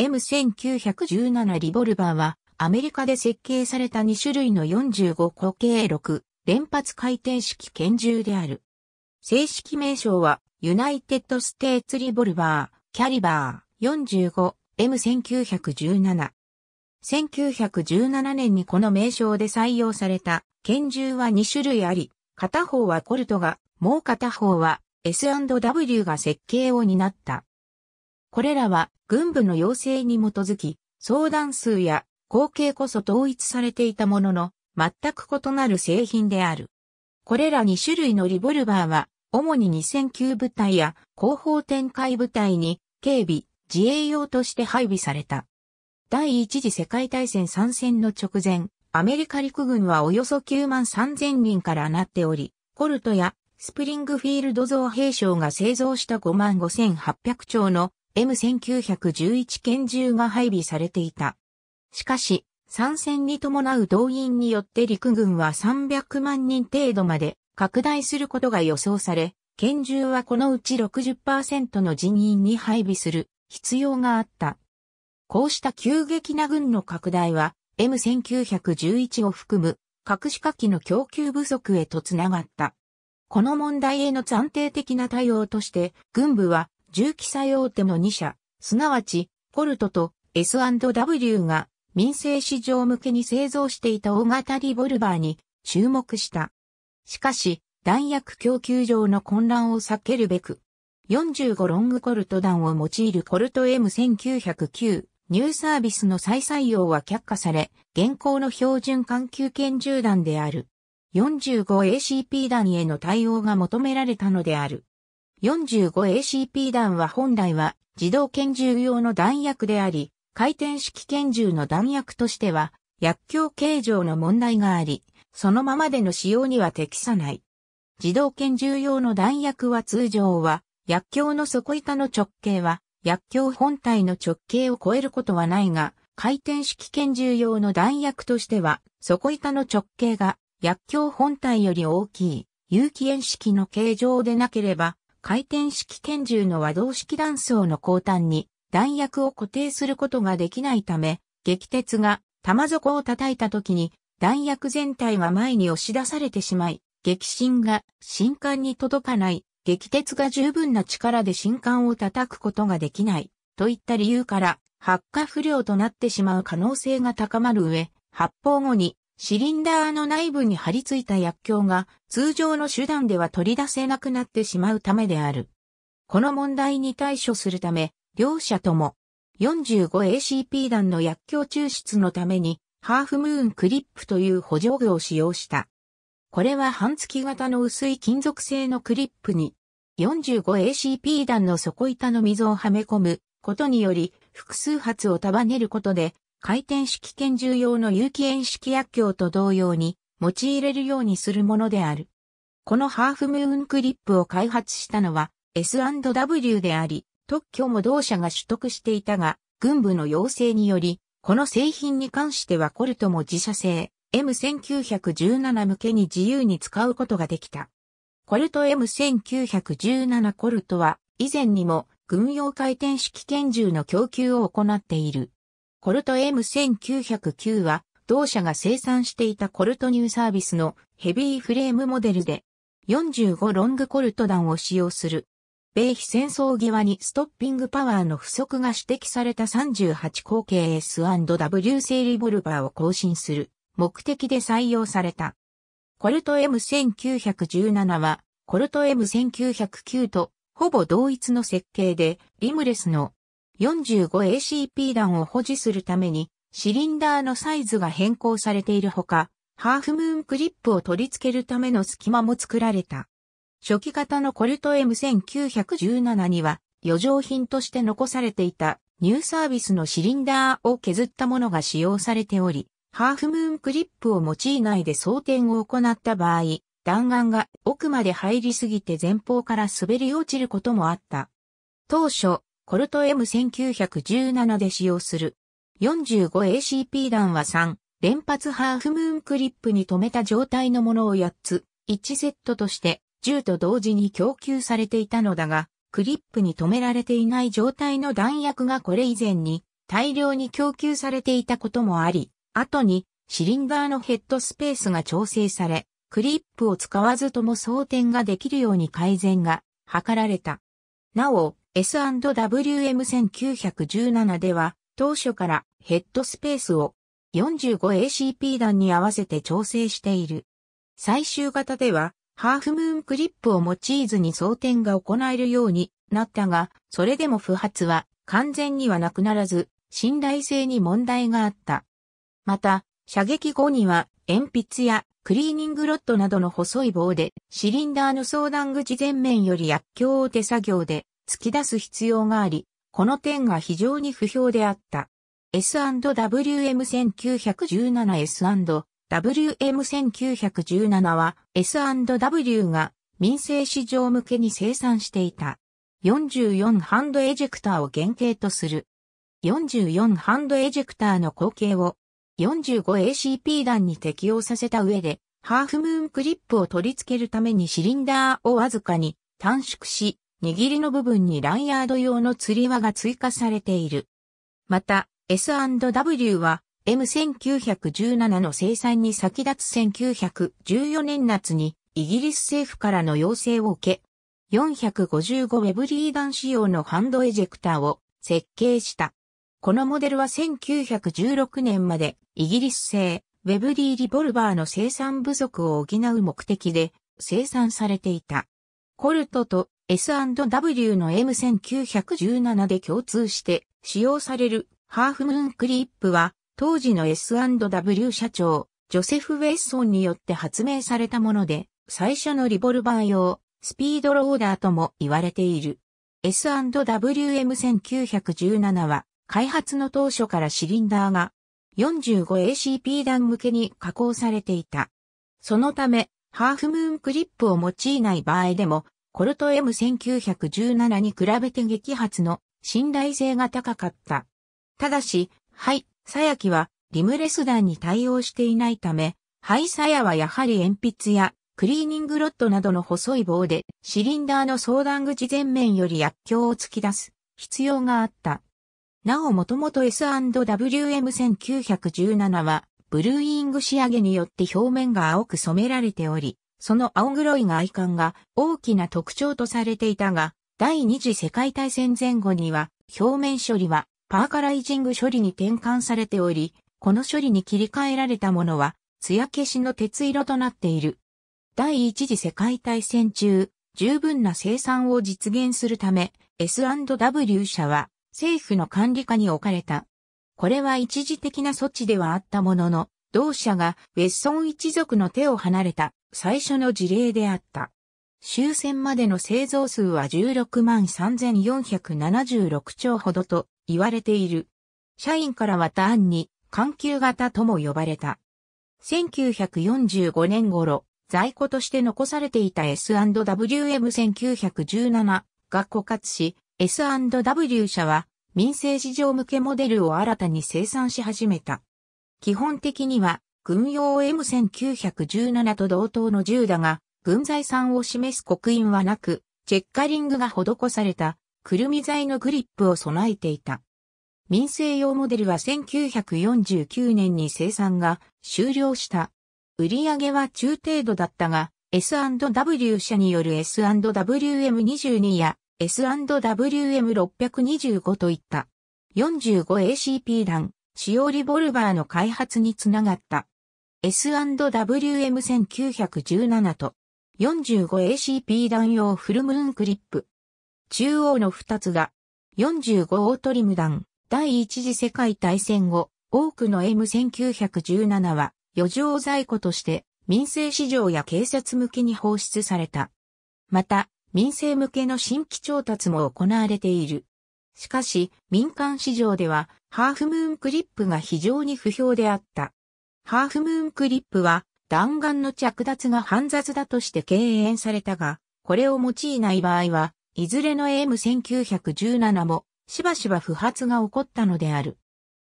M1917 リボルバーは、アメリカで設計された2種類の45口径6連発回転式拳銃である。正式名称は、ユナイテッドステーツリボルバー、キャリバー 45M1917。1917年にこの名称で採用された拳銃は2種類あり、片方はコルトが、もう片方は S&W が設計を担った。これらは軍部の要請に基づき、相談数や後継こそ統一されていたものの、全く異なる製品である。これら2種類のリボルバーは、主に2009部隊や後方展開部隊に警備、自衛用として配備された。第一次世界大戦参戦の直前、アメリカ陸軍はおよそ9万3000人からなっており、コルトやスプリングフィールド造兵廠が製造した5万5800丁の M1911 拳銃が配備されていた。しかし、参戦に伴う動員によって陸軍は300万人程度まで拡大することが予想され、拳銃はこのうち60%の人員に配備する必要があった。こうした急激な軍の拡大は M1911 を含む核子火器の供給不足へとつながった。この問題への暫定的な対応として、軍部は重機作用手の2社、すなわち、コルトと S&W が民生市場向けに製造していた大型リボルバーに注目した。しかし、弾薬供給上の混乱を避けるべく、45ロングコルト弾を用いるコルト M1909 ニューサービスの再採用は却下され、現行の標準環急拳銃弾である 45ACP 弾への対応が求められたのである。45ACP 弾は本来は自動拳銃用の弾薬であり、回転式拳銃の弾薬としては、薬莢形状の問題があり、そのままでの使用には適さない。自動拳銃用の弾薬は通常は、薬莢の底板の直径は、薬莢本体の直径を超えることはないが、回転式拳銃用の弾薬としては、底板の直径が薬莢本体より大きい、有機塩式の形状でなければ、回転式拳銃の和動式弾倉の後端に弾薬を固定することができないため、撃鉄が玉底を叩いた時に弾薬全体が前に押し出されてしまい、激震が新管に届かない、激鉄が十分な力で新管を叩くことができない、といった理由から、発火不良となってしまう可能性が高まる上、発砲後にシリンダーの内部に張り付いた薬莢が通常の手段では取り出せなくなってしまうためである。この問題に対処するため、両者とも 45ACP 弾の薬莢抽出のためにハーフムーンクリップという補助具を使用した。これは半月型の薄い金属製のクリップに 45ACP 弾の底板の溝をはめ込むことにより複数発を束ねることで回転式拳銃用の有機塩式薬莢と同様に用いれるようにするものである。このハーフムーンクリップを開発したのは S&W であり、特許も同社が取得していたが、軍部の要請により、この製品に関してはコルトも自社製 M1917 向けに自由に使うことができた。コルト M1917 コルトは以前にも軍用回転式拳銃の供給を行っている。コルト M1909 は、同社が生産していたコルトニューサービスのヘビーフレームモデルで、45ロングコルト弾を使用する。米非戦争際にストッピングパワーの不足が指摘された38口径 S&W 製リボルバーを更新する目的で採用された。コルト M1917 はコルト M1909 とほぼ同一の設計でリムレスの 45ACP 弾を保持するために、シリンダーのサイズが変更されているほか、ハーフムーンクリップを取り付けるための隙間も作られた。初期型のコルト M1917 には、余剰品として残されていたニューサービスのシリンダーを削ったものが使用されており、ハーフムーンクリップを用いないで装填を行った場合、弾丸が奥まで入りすぎて前方から滑り落ちることもあった。当初、コルト M1917 で使用する。45ACP 弾は3、連発ハーフムーンクリップに止めた状態のものを8つ、1セットとして銃と同時に供給されていたのだが、クリップに止められていない状態の弾薬がこれ以前に大量に供給されていたこともあり、後にシリンダーのヘッドスペースが調整され、クリップを使わずとも装填ができるように改善が図られた。なお、S&WM1917 では、当初からヘッドスペースを 45ACP 弾に合わせて調整している。最終型では、ハーフムーンクリップを用いずに装填が行えるようになったが、それでも不発は完全にはなくならず、信頼性に問題があった。また、射撃後には鉛筆やクリーニングロッドなどの細い棒でシリンダーの相談口前面より薬莢を手作業で突き出す必要があり、この点が非常に不評であった。S&WM1917 S&WM1917 は S&W が民生市場向けに生産していた。44ハンドエジェクターを原型とする。44ハンドエジェクターの後継を 45ACP 弾に適用させた上で、ハーフムーンクリップを取り付けるためにシリンダーをわずかに短縮し、握りの部分にランヤード用の釣り輪が追加されている。また、S&W は M1917 の生産に先立つ1914年夏にイギリス政府からの要請を受け、455ウェブリーダン仕様のハンドエジェクターを設計した。このモデルは1916年までイギリス製ウェブリーリボルバーの生産不足を補う目的で生産されていた。コルトと S&W の M1917 で共通して使用されるハーフムーンクリップは当時の S&W 社長ジョセフ・ウェッソンによって発明されたもので最初のリボルバー用スピードローダーとも言われている。S&WM1917 は開発の当初からシリンダーが 45ACP 弾向けに加工されていた。そのため、ハーフムーンクリップを用いない場合でもコルト M1917 に比べて激発の信頼性が高かった。ただし、はい、さやきはリムレス弾に対応していないため、ハイ・サヤはやはり鉛筆やクリーニングロッドなどの細い棒でシリンダーの相談口前面より薬莢を突き出す必要があった。なおもともと S&WM1917 はブルーイング仕上げによって表面が青く染められており、その青黒い外観が大きな特徴とされていたが、第二次世界大戦前後には表面処理はパーカライジング処理に転換されており、この処理に切り替えられたものは艶消しの鉄色となっている。第一次世界大戦中、十分な生産を実現するため、S&W 社は政府の管理下に置かれた。これは一時的な措置ではあったものの、同社がウェッソン一族の手を離れた最初の事例であった。終戦までの製造数は16万3476兆ほどと言われている。社員からは単に緩急型とも呼ばれた。1945年頃、在庫として残されていた S&WM1917 が枯渇し、S&W 社は民生市場向けモデルを新たに生産し始めた。基本的には軍用 M1917 と同等の銃だが、軍財産を示す刻印はなく、チェッカリングが施された、くるみ材のグリップを備えていた。民生用モデルは1949年に生産が終了した。売り上げは中程度だったが、S&W 社による S&WM22 や S&WM625 といった 45ACP 弾使用リボルバーの開発につながった。S&WM1917 と 45ACP 弾用フルムーンクリップ。中央の2つが45オートリム弾。第一次世界大戦後、多くの M1917 は余剰在庫として民生市場や警察向けに放出された。また、民生向けの新規調達も行われている。しかし、民間市場では、ハーフムーンクリップが非常に不評であった。ハーフムーンクリップは弾丸の着脱が煩雑だとして敬遠されたが、これを用いない場合は、いずれの AM1917 もしばしば不発が起こったのである。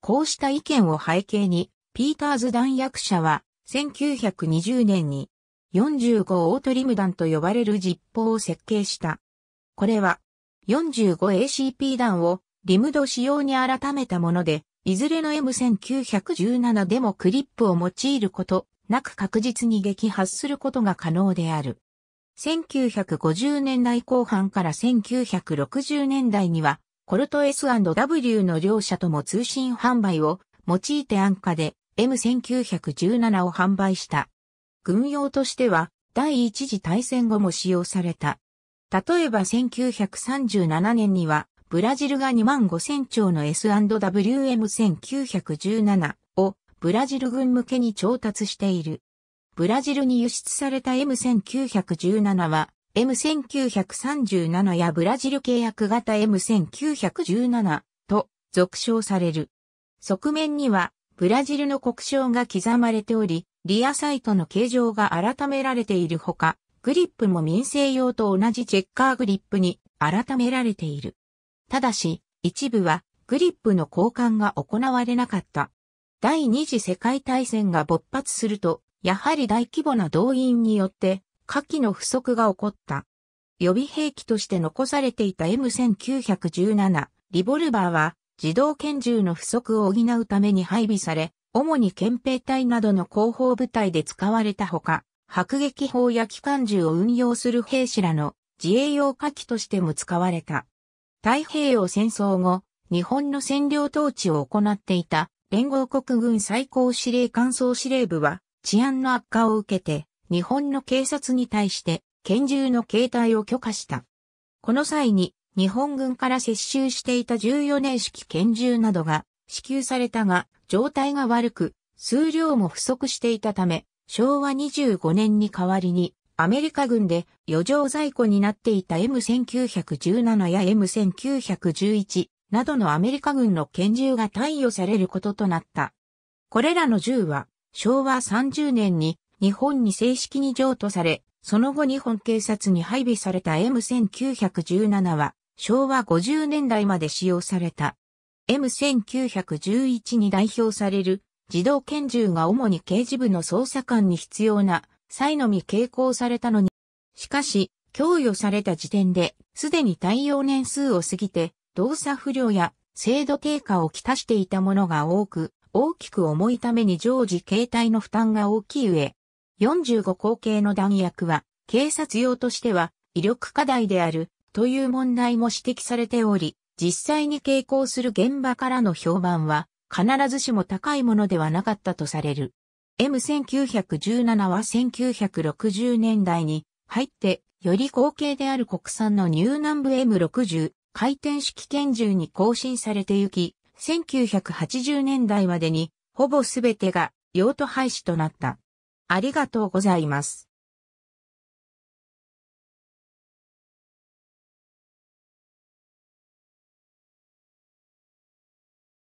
こうした意見を背景に、ピーターズ弾薬者は1920年に45オートリム弾と呼ばれる実砲を設計した。これは 45ACP 弾をリムド仕様に改めたもので、いずれの M1917 でもクリップを用いることなく確実に撃破することが可能である。1950年代後半から1960年代には、コルト S&W の両社とも通信販売を用いて安価で M1917 を販売した。軍用としては第一次大戦後も使用された。例えば1937年にはブラジルが2万5000兆の S&WM1917 をブラジル軍向けに調達している。ブラジルに輸出された M1917 は M1937 やブラジル契約型 M1917 と俗称される。側面にはブラジルの国章が刻まれており、リアサイトの形状が改められているほか、グリップも民生用と同じチェッカーグリップに改められている。ただし、一部はグリップの交換が行われなかった。第二次世界大戦が勃発すると、やはり大規模な動員によって、火器の不足が起こった。予備兵器として残されていた M1917 リボルバーは自動拳銃の不足を補うために配備され、主に憲兵隊などの後方部隊で使われたほか、迫撃砲や機関銃を運用する兵士らの自衛用火器としても使われた。太平洋戦争後、日本の占領統治を行っていた連合国軍最高司令官総司令部は治安の悪化を受けて日本の警察に対して拳銃の携帯を許可した。この際に日本軍から接収していた14年式拳銃などが支給されたが状態が悪く数量も不足していたため昭和25年に代わりにアメリカ軍で余剰在庫になっていた M1917 や M1911 などのアメリカ軍の拳銃が貸与されることとなった。これらの銃は昭和30年に日本に正式に譲渡され、その後日本警察に配備された M1917 は昭和50年代まで使用された。M1911 に代表される自動拳銃が主に刑事部の捜査官に必要な際のみ携行されたのに、しかし、供与された時点で、すでに対応年数を過ぎて、動作不良や精度低下をきたしていたものが多く、大きく重いために常時携帯の負担が大きい上、45口径の弾薬は、警察用としては、威力課題である、という問題も指摘されており、実際に傾向する現場からの評判は、必ずしも高いものではなかったとされる。M1917 は1960年代に入ってより後継である国産のニュー南部 M60 回転式拳銃に更新されてゆき、1980年代までにほぼすべてが用途廃止となった。ありがとうございます。